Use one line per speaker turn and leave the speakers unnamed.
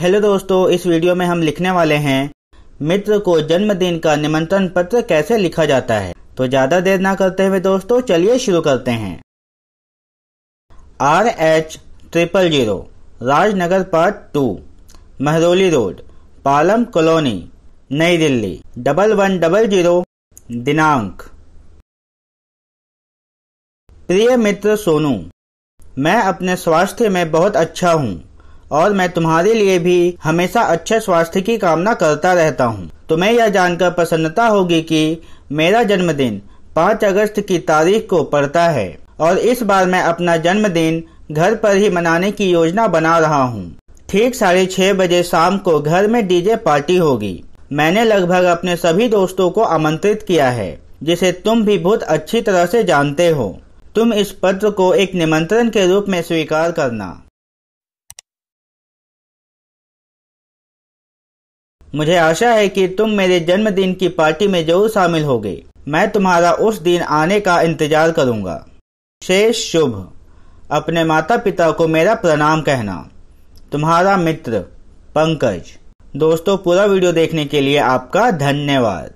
hello दोस्तों इस video में हम लिखने वाले हैं मित्र को जन्मदिन का निमंत्रण पत्र कैसे लिखा जाता है तो ज्यादा देर ना करते हुए दोस्तों चलिए शुरू करते हैं R H triple zero Rajnagar part two Mehrauli road Palam colony Nai Delhi double one double zero दिनांक प्रिय मित्र सोनू मैं अपने स्वास्थ्य में बहुत अच्छा हूँ और मैं तुम्हारे लिए भी हमेशा अच्छे स्वास्थ्य की कामना करता रहता हूँ तुम्हें यह जानकर प्रसन्नता होगी कि मेरा जन्मदिन 5 अगस्त की तारीख को पड़ता है और इस बार मैं अपना जन्मदिन घर पर ही मनाने की योजना बना रहा हूँ ठीक साढ़े छह बजे शाम को घर में डीजे पार्टी होगी मैंने लगभग अपने सभी दोस्तों को आमंत्रित किया है जिसे तुम भी बहुत अच्छी तरह से जानते हो तुम इस पत्र को एक निमंत्रण के रूप में स्वीकार करना मुझे आशा है कि तुम मेरे जन्मदिन की पार्टी में जरूर शामिल होगे मैं तुम्हारा उस दिन आने का इंतजार करूंगा शेष शुभ अपने माता पिता को मेरा प्रणाम कहना तुम्हारा मित्र पंकज दोस्तों पूरा वीडियो देखने के लिए आपका धन्यवाद